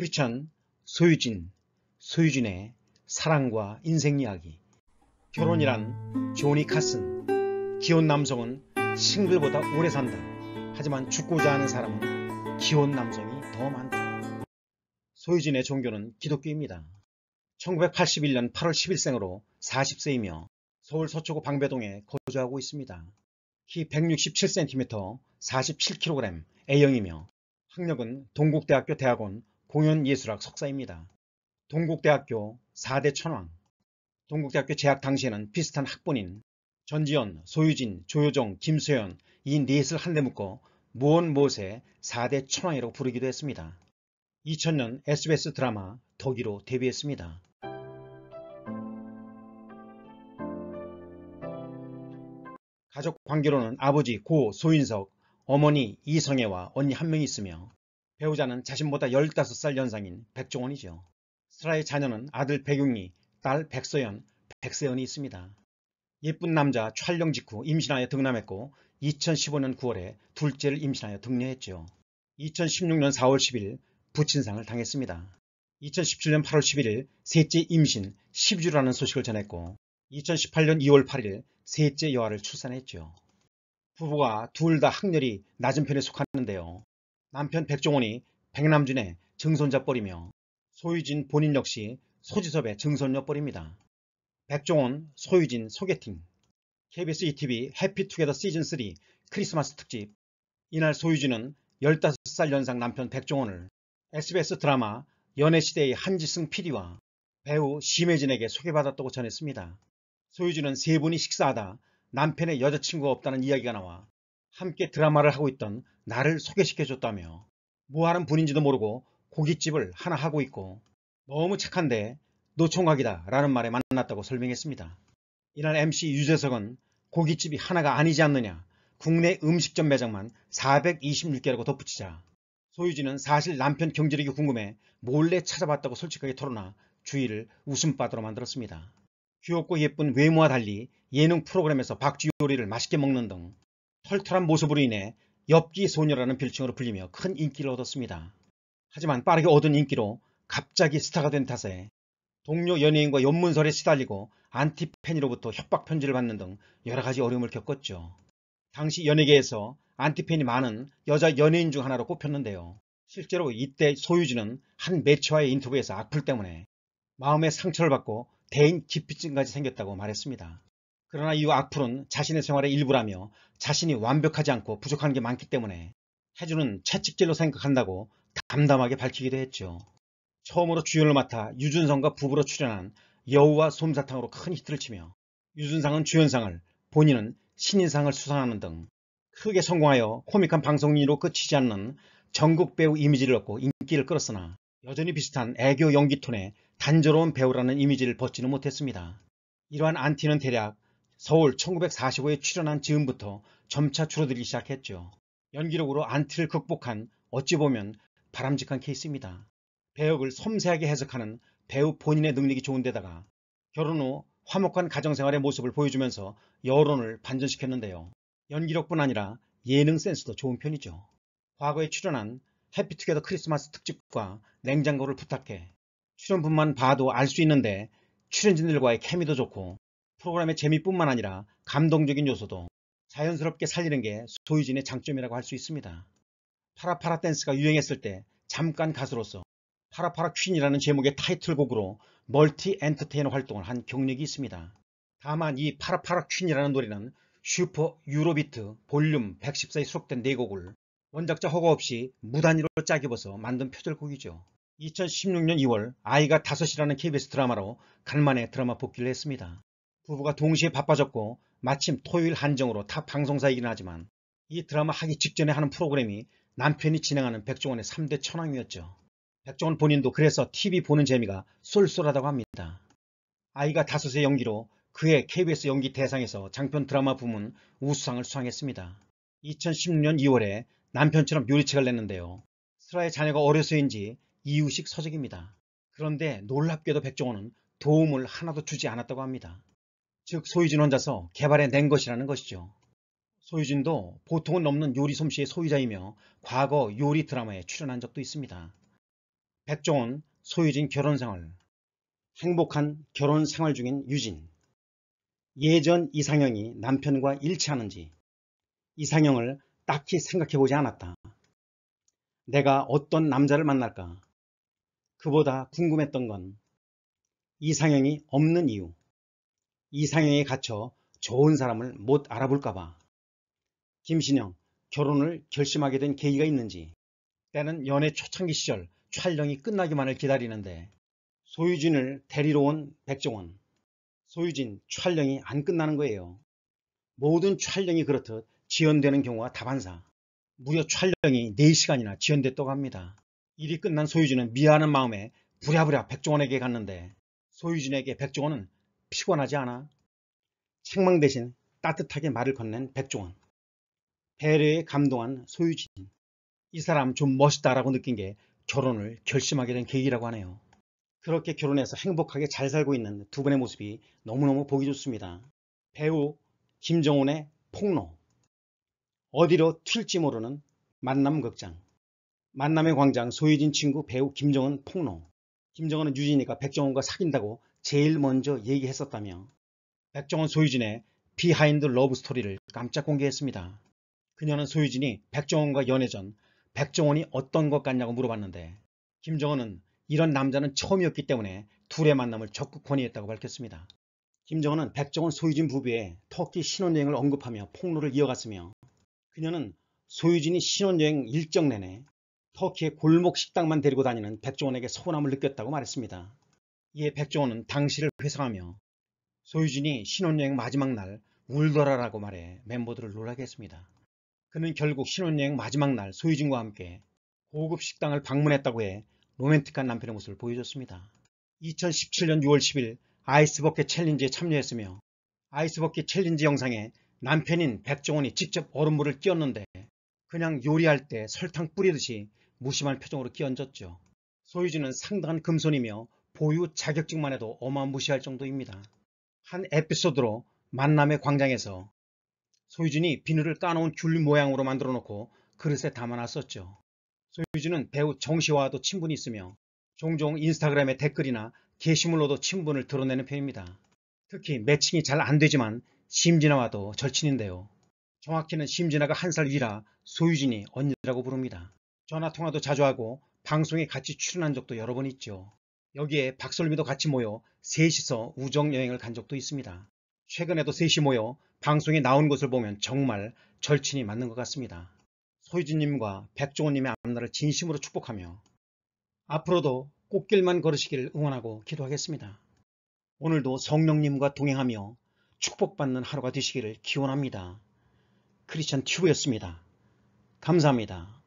크리찬 소유진, 소유진의 사랑과 인생 이야기 결혼이란 조니 카슨 기혼 남성은 싱글보다 오래 산다. 하지만 죽고자 하는 사람은 기혼 남성이 더 많다. 소유진의 종교는 기독교입니다. 1981년 8월 10일생으로 40세이며 서울 서초구 방배동에 거주하고 있습니다. 키 167cm, 47kg, A형이며 학력은 동국대학교 대학원 공연예술학 석사입니다. 동국대학교 4대 천왕 동국대학교 재학 당시에는 비슷한 학번인 전지현, 소유진, 조효정, 김소연 이 넷을 한데 묶어 무언못의 4대 천왕이라고 부르기도 했습니다. 2000년 SBS 드라마 덕기로 데뷔했습니다. 가족 관계로는 아버지 고 소인석, 어머니 이성애와 언니 한 명이 있으며 배우자는 자신보다 15살 연상인 백종원이죠. 슬라의 자녀는 아들 백용리, 딸 백서연, 백세연이 있습니다. 예쁜 남자 촬영 직후 임신하여 등남했고 2015년 9월에 둘째를 임신하여 등려했죠. 2016년 4월 10일 부친상을 당했습니다. 2017년 8월 11일 셋째 임신 10주라는 소식을 전했고 2018년 2월 8일 셋째 여아를 출산했죠. 부부가 둘 다 학렬이 낮은 편에 속하는데요. 남편 백종원이 백남준의 증손자뻘이며 소유진 본인 역시 소지섭의 증손녀뻘입니다. 백종원, 소유진 소개팅 KBS ETV 해피투게더 시즌3 크리스마스 특집 이날 소유진은 15살 연상 남편 백종원을 SBS 드라마 연애시대의 한지승 PD와 배우 심혜진에게 소개받았다고 전했습니다. 소유진은 세 분이 식사하다 남편의 여자친구가 없다는 이야기가 나와 함께 드라마를 하고 있던 나를 소개시켜줬다며 뭐하는 분인지도 모르고 고깃집을 하나 하고 있고 너무 착한데 노총각이다 라는 말에 만났다고 설명했습니다. 이날 MC 유재석은 고깃집이 하나가 아니지 않느냐 국내 음식점 매장만 426개라고 덧붙이자 소유진은 사실 남편 경제력이 궁금해 몰래 찾아봤다고 솔직하게 털어놔 주위를 웃음바다로 만들었습니다. 귀엽고 예쁜 외모와 달리 예능 프로그램에서 박쥐 요리를 맛있게 먹는 등 털털한 모습으로 인해 엽기 소녀라는 별칭으로 불리며 큰 인기를 얻었습니다. 하지만 빠르게 얻은 인기로 갑자기 스타가 된 탓에 동료 연예인과 연문설에 시달리고 안티팬으로부터 협박 편지를 받는 등 여러가지 어려움을 겪었죠. 당시 연예계에서 안티팬이 많은 여자 연예인 중 하나로 꼽혔는데요. 실제로 이때 소유진은 한 매체와의 인터뷰에서 악플 때문에 마음의 상처를 받고 대인 기피증까지 생겼다고 말했습니다. 그러나 이와 악플은 자신의 생활의 일부라며 자신이 완벽하지 않고 부족한 게 많기 때문에 해주는 채찍질로 생각한다고 담담하게 밝히기도 했죠. 처음으로 주연을 맡아 유준성과 부부로 출연한 여우와 솜사탕으로 큰 히트를 치며 유준상은 주연상을 본인은 신인상을 수상하는 등 크게 성공하여 코믹한 방송인으로 끝이지 않는 전국 배우 이미지를 얻고 인기를 끌었으나 여전히 비슷한 애교 연기톤의 단조로운 배우라는 이미지를 벗지는 못했습니다. 이러한 안티는 대략 서울 1945에 출연한 지음부터 점차 줄어들기 시작했죠. 연기력으로 안티를 극복한 어찌 보면 바람직한 케이스입니다. 배역을 섬세하게 해석하는 배우 본인의 능력이 좋은 데다가 결혼 후 화목한 가정생활의 모습을 보여주면서 여론을 반전시켰는데요. 연기력뿐 아니라 예능 센스도 좋은 편이죠. 과거에 출연한 해피투게더 크리스마스 특집과 냉장고를 부탁해 출연분만 봐도 알 수 있는데 출연진들과의 케미도 좋고 프로그램의 재미뿐만 아니라 감동적인 요소도 자연스럽게 살리는 게 소유진의 장점이라고 할 수 있습니다. 파라파라 댄스가 유행했을 때 잠깐 가수로서 파라파라 퀸이라는 제목의 타이틀곡으로 멀티 엔터테이너 활동을 한 경력이 있습니다. 다만 이 파라파라 퀸이라는 노래는 슈퍼 유로비트 볼륨 114에 수록된 4곡을 원작자 허가 없이 무단위로 짜깁어서 만든 표절곡이죠. 2016년 2월 아이가 다섯이라는 KBS 드라마로 간만에 드라마 복귀를 했습니다. 부부가 동시에 바빠졌고 마침 토요일 한정으로 타 방송사이긴 하지만 이 드라마 하기 직전에 하는 프로그램이 남편이 진행하는 백종원의 3대 천왕이었죠. 백종원 본인도 그래서 TV 보는 재미가 쏠쏠하다고 합니다. 아이가 다섯의 연기로 그해 KBS 연기 대상에서 장편 드라마 부문 우수상을 수상했습니다. 2016년 2월에 남편처럼 요리책을 냈는데요. 슬라의 자녀가 어려서인지 이유식 서적입니다. 그런데 놀랍게도 백종원은 도움을 하나도 주지 않았다고 합니다. 즉 소유진 혼자서 개발해낸 것이라는 것이죠. 소유진도 보통은 넘는 요리 솜씨의 소유자이며 과거 요리 드라마에 출연한 적도 있습니다. 백종원 소유진 결혼생활 행복한 결혼생활 중인 유진 예전 이상형이 남편과 일치하는지 이상형을 딱히 생각해보지 않았다. 내가 어떤 남자를 만날까? 그보다 궁금했던 건 이상형이 없는 이유 이상형에 갇혀 좋은 사람을 못 알아볼까봐. 김신영, 결혼을 결심하게 된 계기가 있는지. 때는 연애 초창기 시절 촬영이 끝나기만을 기다리는데 소유진을 데리러 온 백종원. 소유진 촬영이 안 끝나는 거예요. 모든 촬영이 그렇듯 지연되는 경우가 다반사. 무려 촬영이 4시간이나 지연됐다고 합니다. 일이 끝난 소유진은 미안한 마음에 부랴부랴 백종원에게 갔는데 소유진에게 백종원은 피곤하지 않아? 책망 대신 따뜻하게 말을 건넨 백종원. 배려에 감동한 소유진. 이 사람 좀 멋있다라고 느낀 게 결혼을 결심하게 된 계기라고 하네요. 그렇게 결혼해서 행복하게 잘 살고 있는 두 분의 모습이 너무너무 보기 좋습니다. 배우 김정훈의 폭로. 어디로 튈지 모르는 만남 극장. 만남의 광장 소유진 친구 배우 김정은 폭로. 김정은은 유진이가 백종원과 사귄다고 제일 먼저 얘기했었다며 백종원 소유진의 비하인드 러브 스토리를 깜짝 공개했습니다. 그녀는 소유진이 백종원과 연애 전 백종원이 어떤 것 같냐고 물어봤는데 김정은은 이런 남자는 처음이었기 때문에 둘의 만남을 적극 권유했다고 밝혔습니다. 김정은은 백종원 소유진 부부의 터키 신혼여행을 언급하며 폭로를 이어갔으며 그녀는 소유진이 신혼여행 일정 내내 터키의 골목 식당만 데리고 다니는 백종원에게 서운함을 느꼈다고 말했습니다. 이에 백종원은 당시를 회상하며 소유진이 신혼여행 마지막 날 울더라라고 말해 멤버들을 놀라게 했습니다. 그는 결국 신혼여행 마지막 날 소유진과 함께 고급 식당을 방문했다고 해 로맨틱한 남편의 모습을 보여줬습니다. 2017년 6월 10일 아이스버킷 챌린지에 참여했으며 아이스버킷 챌린지 영상에 남편인 백종원이 직접 얼음물을 끼얹는데 그냥 요리할 때 설탕 뿌리듯이 무심한 표정으로 끼얹었죠. 소유진은 상당한 금손이며 보유 자격증만 해도 어마무시할 정도입니다. 한 에피소드로 만남의 광장에서 소유진이 비누를 따놓은 귤 모양으로 만들어 놓고 그릇에 담아놨었죠. 소유진은 배우 정시와도 친분이 있으며 종종 인스타그램의 댓글이나 게시물로도 친분을 드러내는 편입니다. 특히 매칭이 잘 안되지만 심진아와도 절친인데요. 정확히는 심진아가 한 살 위라 소유진이 언니라고 부릅니다. 전화통화도 자주 하고 방송에 같이 출연한 적도 여러 번 있죠. 여기에 박솔미도 같이 모여 셋이서 우정여행을 간 적도 있습니다. 최근에도 셋이 모여 방송에 나온 것을 보면 정말 절친이 맞는 것 같습니다. 소유진님과 백종원님의 앞날을 진심으로 축복하며 앞으로도 꽃길만 걸으시길 응원하고 기도하겠습니다. 오늘도 성령님과 동행하며 축복받는 하루가 되시기를 기원합니다. 크리스천 튜브였습니다. 감사합니다.